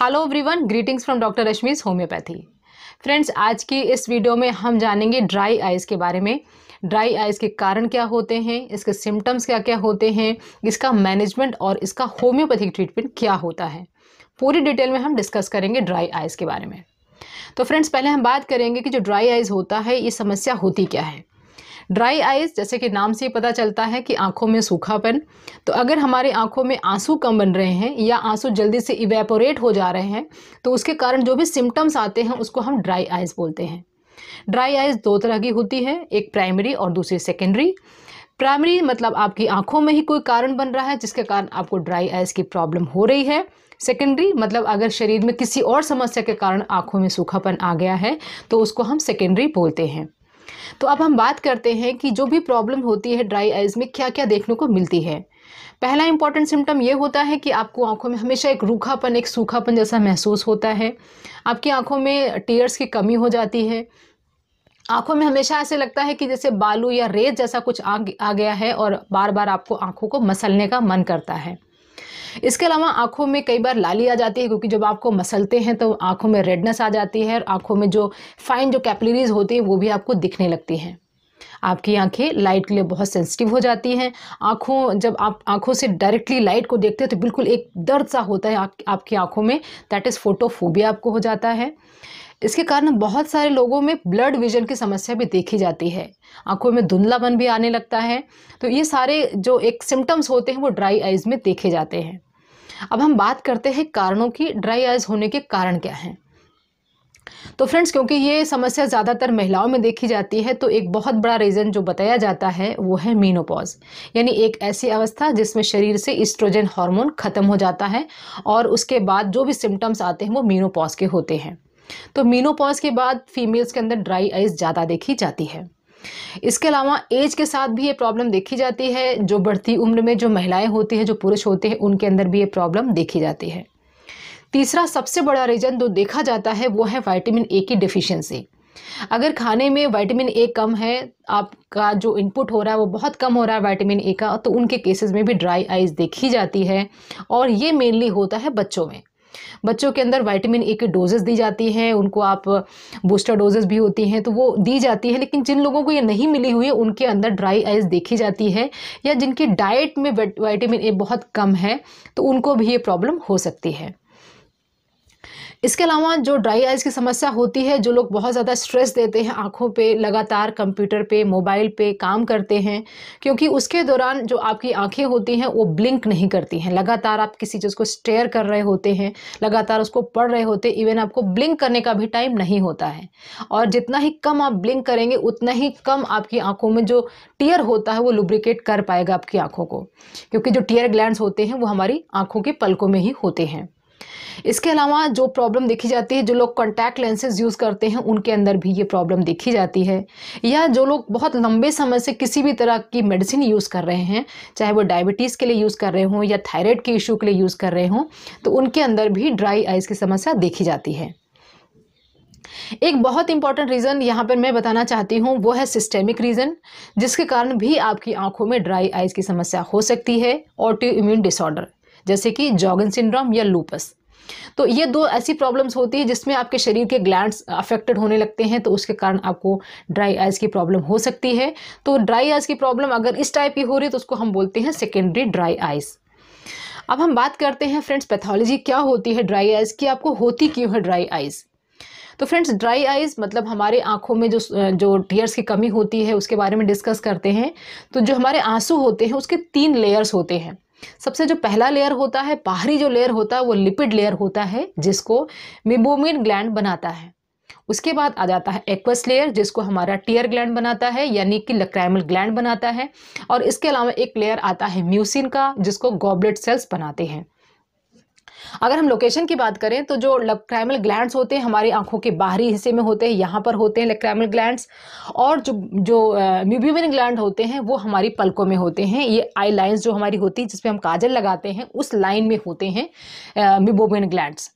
hello everyone greetings from doctor Rashmi's homeopathy friends आज की इस वीडियो में हम जानेंगे ड्राई आइज़ के बारे में ड्राई आइज़ के कारण क्या होते हैं इसके सिम्टम्स क्या क्या होते हैं इसका मैनेजमेंट और इसका होम्योपैथिक ट्रीटमेंट क्या होता है पूरी डिटेल में हम डिस्कस करेंगे ड्राई आइज़ के बारे में तो फ्रेंड्स पहले हम बात करेंगे कि जो ड्राई आइज़ होता है ये समस्या होती क्या है ड्राई आइज जैसे कि नाम से ही पता चलता है कि आंखों में सूखापन तो अगर हमारे आंखों में आंसू कम बन रहे हैं या आंसू जल्दी से इवेपोरेट हो जा रहे हैं तो उसके कारण जो भी सिम्टम्स आते हैं उसको हम ड्राई आइज बोलते हैं ड्राई आइज दो तरह की होती है एक प्राइमरी और दूसरी सेकेंडरी प्राइमरी मतलब आपकी आंखों में ही कोई कारण बन रहा है जिसके कारण आपको ड्राई आइज की प्रॉब्लम हो रही है सेकेंडरी मतलब अगर शरीर में किसी और समस्या के कारण आंखों में सूखापन आ गया है तो उसको हम सेकेंडरी बोलते हैं तो अब हम बात करते हैं कि जो भी प्रॉब्लम होती है ड्राई आइज में क्या क्या देखने को मिलती है पहला इंपॉर्टेंट सिम्टम ये होता है कि आपको आंखों में हमेशा एक रूखापन एक सूखापन जैसा महसूस होता है आपकी आंखों में टीयर्स की कमी हो जाती है आंखों में हमेशा ऐसे लगता है कि जैसे बालू या रेत जैसा कुछ आ, गया है और बार बार आपको आंखों को मसलने का मन करता है इसके अलावा आंखों में कई बार लाली आ जाती है क्योंकि जब आपको मसलते हैं तो आंखों में रेडनेस आ जाती है और आंखों में जो फाइन जो कैपलरीज होती हैं वो भी आपको दिखने लगती हैं आपकी आंखें लाइट के लिए बहुत सेंसिटिव हो जाती हैं आंखों जब आप आंखों से डायरेक्टली लाइट को देखते हैं तो बिल्कुल एक दर्द सा होता है आप, आपकी आंखों में दैट इज़ फोटोफोबिया आपको हो जाता है इसके कारण बहुत सारे लोगों में ब्लड विजन की समस्या भी देखी जाती है आंखों में धुंधलापन भी आने लगता है तो ये सारे जो एक सिम्टम्स होते हैं वो ड्राई आइज़ में देखे जाते हैं अब हम बात करते हैं कारणों की ड्राई आइज होने के कारण क्या हैं तो फ्रेंड्स क्योंकि ये समस्या ज़्यादातर महिलाओं में देखी जाती है तो एक बहुत बड़ा रीज़न जो बताया जाता है वो है मीनोपॉज यानी एक ऐसी अवस्था जिसमें शरीर से इस्ट्रोजन हार्मोन ख़त्म हो जाता है और उसके बाद जो भी सिम्टम्स आते हैं वो मीनोपॉज के होते हैं तो मीनोपॉज के बाद फीमेल्स के अंदर ड्राई आइज ज़्यादा देखी जाती है इसके अलावा एज के साथ भी ये प्रॉब्लम देखी जाती है जो बढ़ती उम्र में जो महिलाएं होती हैं जो पुरुष होते हैं उनके अंदर भी ये प्रॉब्लम देखी जाती है तीसरा सबसे बड़ा रीजन जो देखा जाता है वो है वाइटामिन ए की डिफिशेंसी अगर खाने में वाइटामिन ए कम है आपका जो इनपुट हो रहा है वो बहुत कम हो रहा है वाइटामिन ए का तो उनके केसेस में भी ड्राई आइज देखी जाती है और ये मेनली होता है बच्चों में बच्चों के अंदर वाइटामिन ए की डोजेज़ दी जाती हैं उनको आप बूस्टर डोजेज़ भी होती हैं तो वो दी जाती है लेकिन जिन लोगों को ये नहीं मिली हुई है उनके अंदर ड्राई आइज देखी जाती है या जिनकी डाइट में वाइटामिन ए बहुत कम है तो उनको भी ये प्रॉब्लम हो सकती है इसके अलावा जो ड्राई आइज़ की समस्या होती है जो लोग बहुत ज़्यादा स्ट्रेस देते हैं आँखों पे लगातार कंप्यूटर पे मोबाइल पे काम करते हैं क्योंकि उसके दौरान जो आपकी आँखें होती हैं वो ब्लिंक नहीं करती हैं लगातार आप किसी चीज़ को स्टेयर कर रहे होते हैं लगातार उसको पढ़ रहे होते हैं इवन आपको ब्लिंक करने का भी टाइम नहीं होता है और जितना ही कम आप ब्लिंक करेंगे उतना ही कम आपकी आँखों में जो टीयर होता है वो लुब्रिकेट कर पाएगा आपकी आँखों को क्योंकि जो टीयर ग्लैंड होते हैं वो हमारी आँखों के पलकों में ही होते हैं इसके अलावा जो प्रॉब्लम देखी जाती है जो लोग कॉन्टैक्ट लेंसेज यूज़ करते हैं उनके अंदर भी ये प्रॉब्लम देखी जाती है या जो लोग बहुत लंबे समय से किसी भी तरह की मेडिसिन यूज़ कर रहे हैं चाहे वो डायबिटीज़ के लिए यूज़ कर रहे हों या थायराइड के इशू के लिए यूज़ कर रहे हों तो उनके अंदर भी ड्राई आइज़ की समस्या देखी जाती है एक बहुत इंपॉर्टेंट रीज़न यहाँ पर मैं बताना चाहती हूँ वो है सिस्टेमिक रीज़न जिसके कारण भी आपकी आंखों में ड्राई आइज़ की समस्या हो सकती है ऑटो इम्यून डिसऑर्डर जैसे कि जॉगन सिंड्रोम या लूपस तो ये दो ऐसी प्रॉब्लम्स होती है जिसमें आपके शरीर के ग्लैंड्स अफेक्टेड होने लगते हैं तो उसके कारण आपको ड्राई आइज़ की प्रॉब्लम हो सकती है तो ड्राई आइज़ की प्रॉब्लम अगर इस टाइप की हो रही है तो उसको हम बोलते हैं सेकेंडरी ड्राई आइज़ अब हम बात करते हैं फ्रेंड्स पैथोलॉजी क्या होती है ड्राई आइज़ की आपको होती क्यों है ड्राई आइज़ तो फ्रेंड्स ड्राई आइज़ मतलब हमारे आंखों में जो जो टीयर्स की कमी होती है उसके बारे में डिस्कस करते हैं तो जो हमारे आंसू होते हैं उसके तीन लेयर्स होते हैं सबसे जो पहला लेयर होता है बाहरी जो लेयर होता है वो लिपिड लेयर होता है जिसको मिबोमिन ग्लैंड बनाता है उसके बाद आ जाता है एक्वस लेयर जिसको हमारा टीयर ग्लैंड बनाता है यानी कि लक्रैमल ग्लैंड बनाता है और इसके अलावा एक लेयर आता है म्यूसिन का जिसको गॉबलेट सेल्स बनाते हैं अगर हम लोकेशन की बात करें तो जो लक्रैमल ग्लैंड होते हैं हमारी आंखों के बाहरी हिस्से में होते हैं यहाँ पर होते हैं लक्रैमल ग्लैंड्स और जो जो म्यूब्यूमिन ग्लैंड होते हैं वो हमारी पलकों में होते हैं ये आई लाइन्स जो हमारी होती है जिसपे हम काजल लगाते हैं उस लाइन में होते हैं म्यूबोबिन ग्लैंड्स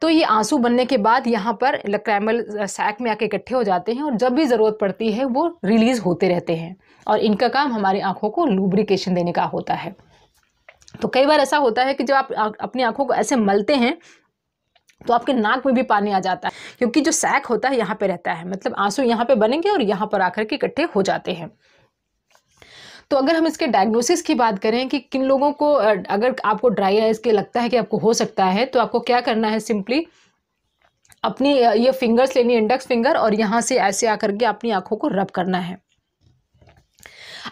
तो ये आंसू बनने के बाद यहाँ पर लक्रैमल सैक में आके इकट्ठे हो जाते हैं और जब भी ज़रूरत पड़ती है वो रिलीज़ होते रहते हैं और इनका काम हमारी आँखों को लुब्रिकेशन देने का होता है तो कई बार ऐसा होता है कि जब आप अपनी आंखों को ऐसे मलते हैं तो आपके नाक में भी पानी आ जाता है क्योंकि जो सैक होता है यहाँ पे रहता है मतलब आंसू यहाँ पे बनेंगे और यहाँ पर आकर के इकट्ठे हो जाते हैं तो अगर हम इसके डायग्नोसिस की बात करें कि किन लोगों को अगर आपको ड्राई आइज के लगता है कि आपको हो सकता है तो आपको क्या करना है सिंपली अपनी ये फिंगर्स लेनी इंडेक्स फिंगर और यहाँ से ऐसे आकर के अपनी आंखों को रब करना है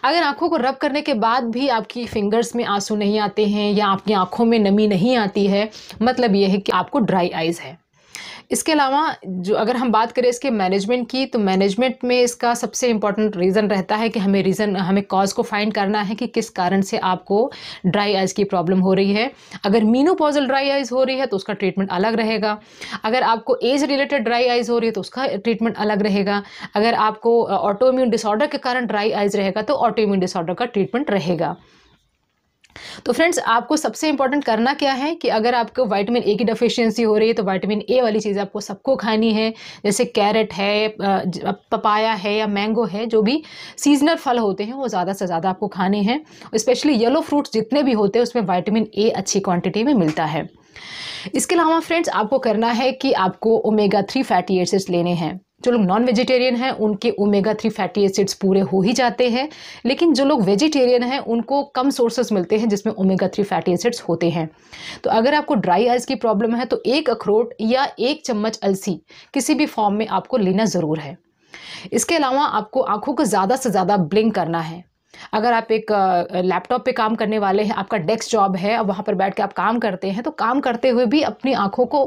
अगर आंखों को रब करने के बाद भी आपकी फिंगर्स में आंसू नहीं आते हैं या आपकी आंखों में नमी नहीं आती है मतलब यह है कि आपको ड्राई आइज़ है इसके अलावा जो अगर हम बात करें इसके मैनेजमेंट की तो मैनेजमेंट में इसका सबसे इम्पॉर्टेंट रीज़न रहता है कि हमें रीज़न हमें कॉज को फाइंड करना है कि किस कारण से आपको ड्राई आइज़ की प्रॉब्लम हो रही है अगर मीनोपॉजल ड्राई आइज़ हो रही है तो उसका ट्रीटमेंट अलग रहेगा अगर आपको एज रिलेटेड ड्राई आइज़ हो रही है तो उसका ट्रीटमेंट अलग रहेगा अगर आपको ऑटोम्यून uh, डिसऑर्डर के कारण ड्राई आइज़ रहेगा तो ऑटोम्यून डिसऑर्डर का ट्रीटमेंट रहेगा तो फ्रेंड्स आपको सबसे इंपॉर्टेंट करना क्या है कि अगर आपको विटामिन ए की डेफिशिएंसी हो रही है तो वाइटामिन ए वाली चीज़ आपको सबको खानी है जैसे कैरेट है पपाया है या मैंगो है जो भी सीजनल फल होते हैं वो ज़्यादा से ज़्यादा आपको खाने हैं स्पेशली येलो फ्रूट्स जितने भी होते हैं उसमें वाइटामिन ए अच्छी क्वान्टिटी में मिलता है इसके अलावा फ्रेंड्स आपको करना है कि आपको ओमेगा थ्री फैटी एसिड्स लेने हैं जो लोग नॉन वेजिटेरियन हैं उनके ओमेगा थ्री फैटी एसिड्स पूरे हो ही जाते हैं लेकिन जो लोग वेजिटेरियन हैं उनको कम सोर्सेस मिलते हैं जिसमें ओमेगा थ्री फैटी एसिड्स होते हैं तो अगर आपको ड्राई आइज़ की प्रॉब्लम है तो एक अखरोट या एक चम्मच अलसी किसी भी फॉर्म में आपको लेना ज़रूर है इसके अलावा आपको आंखों को ज़्यादा से ज़्यादा ब्लिंक करना है अगर आप एक लैपटॉप पे काम करने वाले हैं आपका डेस्क जॉब है और वहाँ पर बैठ के आप काम करते हैं तो काम करते हुए भी अपनी आँखों को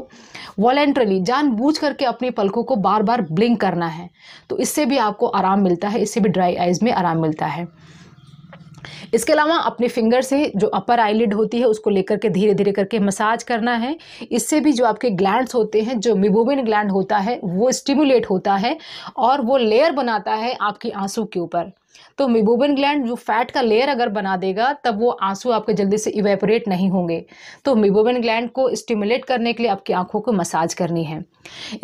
वॉलेंट्रली जानबूझ करके अपनी पलकों को बार बार ब्लिंक करना है तो इससे भी आपको आराम मिलता है इससे भी ड्राई आइज़ में आराम मिलता है इसके अलावा अपने फिंगर से जो अपर आईलिड होती है उसको लेकर के धीरे धीरे करके मसाज करना है इससे भी जो आपके ग्लैंड्स होते हैं जो मिबोबिन ग्लैंड होता है वो स्टिमुलेट होता है और वो लेयर बनाता है आपकी आंसू के ऊपर तो मिबोबन ग्लैंड जो फैट का लेयर अगर बना देगा तब वो आंसू आपके जल्दी से इवेपोरेट नहीं होंगे तो मिबोबन ग्लैंड को स्टिमुलेट करने के लिए आपकी आंखों को मसाज करनी है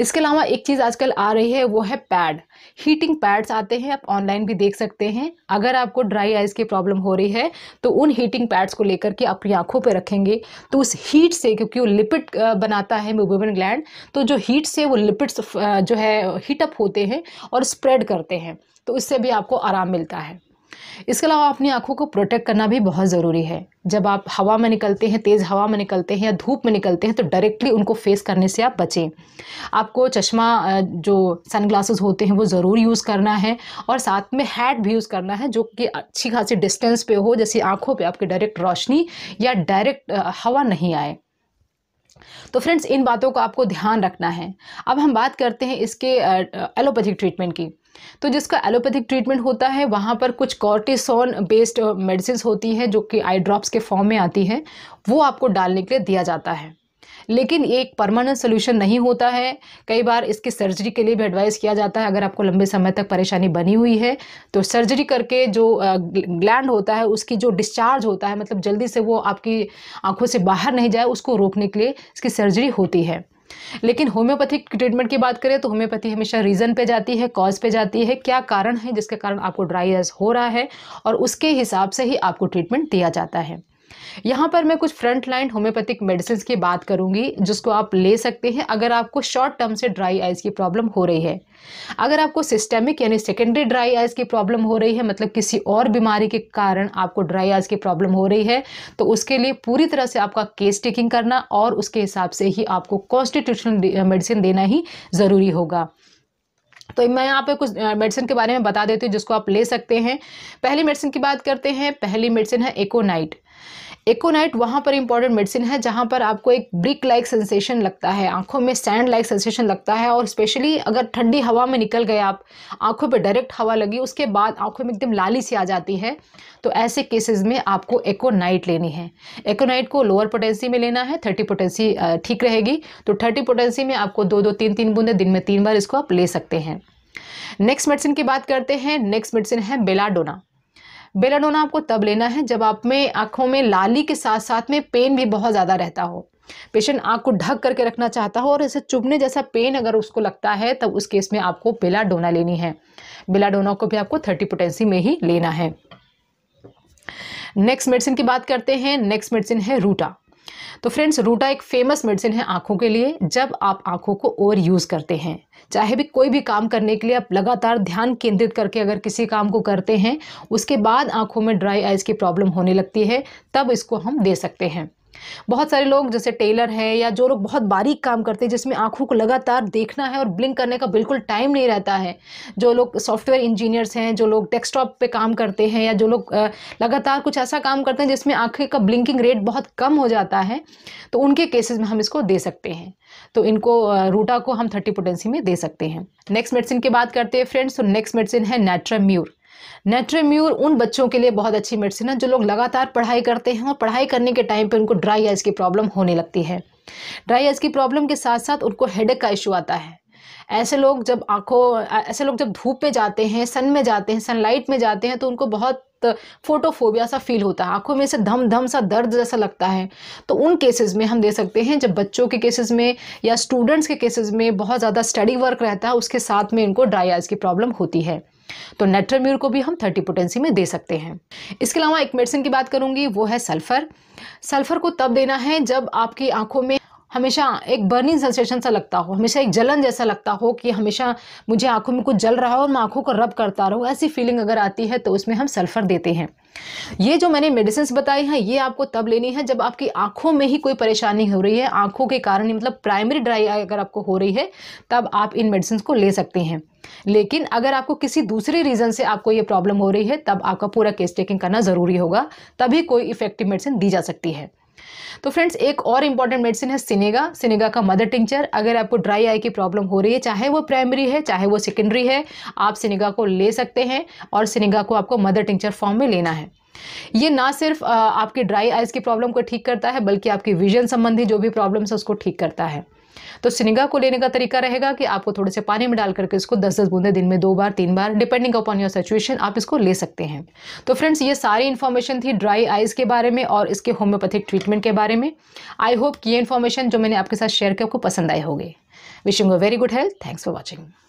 इसके अलावा एक चीज़ आजकल आ रही है वो है पैड हीटिंग पैड्स आते हैं आप ऑनलाइन भी देख सकते हैं अगर आपको ड्राई आइज़ की प्रॉब्लम हो रही है तो उन हीटिंग पैड्स को लेकर के अपनी आंखों पर रखेंगे तो उस हीट से क्योंकि वो लिपिड बनाता है मिबोबिन ग्लैंड तो जो हीट से वो लिपिड्स जो है हीटअप होते हैं और स्प्रेड करते हैं तो इससे भी आपको आराम मिलता है इसके अलावा अपनी आंखों को प्रोटेक्ट करना भी बहुत ज़रूरी है जब आप हवा में निकलते हैं तेज़ हवा में निकलते हैं या धूप में निकलते हैं तो डायरेक्टली उनको फेस करने से आप बचें आपको चश्मा जो सन होते हैं वो ज़रूर यूज़ करना है और साथ में हैट भी यूज़ करना है जो कि अच्छी खासी डिस्टेंस पे हो जैसे आँखों पर आपकी डायरेक्ट रोशनी या डायरेक्ट हवा नहीं आए तो फ्रेंड्स इन बातों को आपको ध्यान रखना है अब हम बात करते हैं इसके एलोपैथिक ट्रीटमेंट की तो जिसका एलोपैथिक ट्रीटमेंट होता है वहाँ पर कुछ कॉर्टिसोन बेस्ड मेडिसिन होती हैं जो कि आई ड्रॉप्स के फॉर्म में आती हैं वो आपको डालने के लिए दिया जाता है लेकिन ये एक परमानेंट सोल्यूशन नहीं होता है कई बार इसकी सर्जरी के लिए भी एडवाइस किया जाता है अगर आपको लंबे समय तक परेशानी बनी हुई है तो सर्जरी करके जो ग्लैंड होता है उसकी जो डिस्चार्ज होता है मतलब जल्दी से वो आपकी आंखों से बाहर नहीं जाए उसको रोकने के लिए इसकी सर्जरी होती है लेकिन होम्योपैथिक ट्रीटमेंट की बात करें तो होम्योपैथी हमेशा रीज़न पे जाती है कॉज पे जाती है क्या कारण है जिसके कारण आपको ड्राई एज हो रहा है और उसके हिसाब से ही आपको ट्रीटमेंट दिया जाता है यहाँ पर मैं कुछ फ्रंट लाइन होम्योपैथिक मेडिसिन की बात करूँगी जिसको आप ले सकते हैं अगर आपको शॉर्ट टर्म से ड्राई आइज़ की प्रॉब्लम हो रही है अगर आपको सिस्टेमिक यानी सेकेंडरी ड्राई आइज़ की प्रॉब्लम हो रही है मतलब किसी और बीमारी के कारण आपको ड्राई आइज़ की प्रॉब्लम हो रही है तो उसके लिए पूरी तरह से आपका केस टेकिंग करना और उसके हिसाब से ही आपको कॉन्स्टिट्यूशनल मेडिसिन देना ही ज़रूरी होगा तो मैं यहाँ पे कुछ मेडिसिन के बारे में बता देती हूँ जिसको आप ले सकते हैं पहली मेडिसिन की बात करते हैं पहली मेडिसिन है एकोनाइट एकोनाइट वहाँ पर इंपॉर्टेंट मेडिसिन है जहाँ पर आपको एक ब्रिक लाइक सेंसेशन लगता है आंखों में सैंड लाइक सेंसेशन लगता है और स्पेशली अगर ठंडी हवा में निकल गए आप आंखों पर डायरेक्ट हवा लगी उसके बाद आंखों में एकदम लाली सी आ जाती है तो ऐसे केसेस में आपको एकोनाइट लेनी है एकोनाइट को लोअर पोटेंसी में लेना है थर्टी पोटेंसी ठीक रहेगी तो थर्टी पोटेंसी में आपको दो दो तीन तीन बूंदे दिन में तीन बार इसको आप ले सकते हैं नेक्स्ट मेडिसिन की बात करते हैं नेक्स्ट मेडिसिन है बेलाडोना बेलाडोना आपको तब लेना है जब आप में आँखों में लाली के साथ साथ में पेन भी बहुत ज़्यादा रहता हो पेशेंट आँख को ढक करके रखना चाहता हो और इसे चुभने जैसा पेन अगर उसको लगता है तब उस केस में आपको बेलाडोना लेनी है बेलाडोना को भी आपको थर्टी पोटेंसी में ही लेना है नेक्स्ट मेडिसिन की बात करते हैं नेक्स्ट मेडिसिन है रूटा तो फ्रेंड्स रूटा एक फेमस मेडिसिन है आंखों के लिए जब आप आंखों को ओवर यूज़ करते हैं चाहे भी कोई भी काम करने के लिए आप लगातार ध्यान केंद्रित करके अगर किसी काम को करते हैं उसके बाद आंखों में ड्राई आइज़ की प्रॉब्लम होने लगती है तब इसको हम दे सकते हैं बहुत सारे लोग जैसे टेलर हैं या जो लोग बहुत बारीक काम करते हैं जिसमें आंखों को लगातार देखना है और ब्लिंक करने का बिल्कुल टाइम नहीं रहता है जो लोग सॉफ्टवेयर इंजीनियर्स हैं जो लोग डेस्कटॉप पे काम करते हैं या जो लोग लगातार कुछ ऐसा काम करते हैं जिसमें आँखें का ब्लिंकिंग रेट बहुत कम हो जाता है तो उनके केसेस में हम इसको दे सकते हैं तो इनको रूटा को हम थर्टी पोटेंसी में दे सकते हैं नेक्स्ट मेडिसिन की बात करते हैं फ्रेंड्स तो नेक्स्ट मेडिसिन है नेट्रम्यूर नेट्रेम्यूर उन बच्चों के लिए बहुत अच्छी मेडिसिन है जो लोग लगातार पढ़ाई करते हैं और पढ़ाई करने के टाइम पर उनको ड्राई आइज की प्रॉब्लम होने लगती है ड्राई आइज की प्रॉब्लम के साथ साथ उनको हेडेक का इशू आता है ऐसे लोग जब आंखों ऐसे लोग जब धूप में जाते हैं सन में जाते हैं सनलाइट में जाते हैं तो उनको बहुत फोटोफोबिया सा फील होता है आंखों में से धम धम सा दर्द जैसा लगता है तो उन केसेस में हम दे सकते हैं जब बच्चों के केसेस में या स्टूडेंट्स के केसेस में बहुत ज़्यादा स्टडी वर्क रहता है उसके साथ में इनको ड्राई आइज की प्रॉब्लम होती है तो नेट्रोम्यूर को भी हम थर्टी पोटेंसी में दे सकते हैं इसके अलावा एक मेडिसिन की बात करूंगी वो है सल्फर सल्फर को तब देना है जब आपकी आंखों में हमेशा एक बर्निंग सेंसेशन सा लगता हो हमेशा एक जलन जैसा लगता हो कि हमेशा मुझे आंखों में कुछ जल रहा हो और मैं आंखों को रब करता रहूँ ऐसी फीलिंग अगर आती है तो उसमें हम सल्फर देते हैं ये जो मैंने मेडिसिन बताई हैं ये आपको तब लेनी है जब आपकी आंखों में ही कोई परेशानी हो रही है आंखों के कारण मतलब प्राइमरी ड्राई आई अगर आपको हो रही है तब आप इन मेडिसिन को ले सकते हैं लेकिन अगर आपको किसी दूसरे रीज़न से आपको ये प्रॉब्लम हो रही है तब आपका पूरा केस टेकिंग करना ज़रूरी होगा तभी कोई इफेक्टिव मेडिसिन दी जा सकती है तो फ्रेंड्स एक और इंपॉर्टेंट मेडिसिन है सिनेगा सिनेगा का मदर टिंचर अगर आपको ड्राई आई की प्रॉब्लम हो रही है चाहे वो प्राइमरी है चाहे वो सेकेंडरी है आप सिनेगा को ले सकते हैं और सिनेगा को आपको मदर टिंचर फॉर्म में लेना है ये ना सिर्फ आपकी ड्राई आइज़ की प्रॉब्लम को ठीक करता है बल्कि आपकी विजन संबंधी जो भी प्रॉब्लम्स है उसको ठीक करता है तो सिनेगा को लेने का तरीका रहेगा कि आपको थोड़े से पानी में डाल करके इसको दस दस बूंदे दिन में दो बार तीन बार डिपेंडिंग अपॉन योर सिचुएशन आप इसको ले सकते हैं तो फ्रेंड्स ये सारी इन्फॉर्मेशन थी ड्राई आइज़ के बारे में और इसके होम्योपैथिक ट्रीटमेंट के बारे में आई होप ये इन्फॉर्मेशन जो मैंने आपके साथ शेयर किया आपको पसंद आए होगी wishing a very good health thanks for watching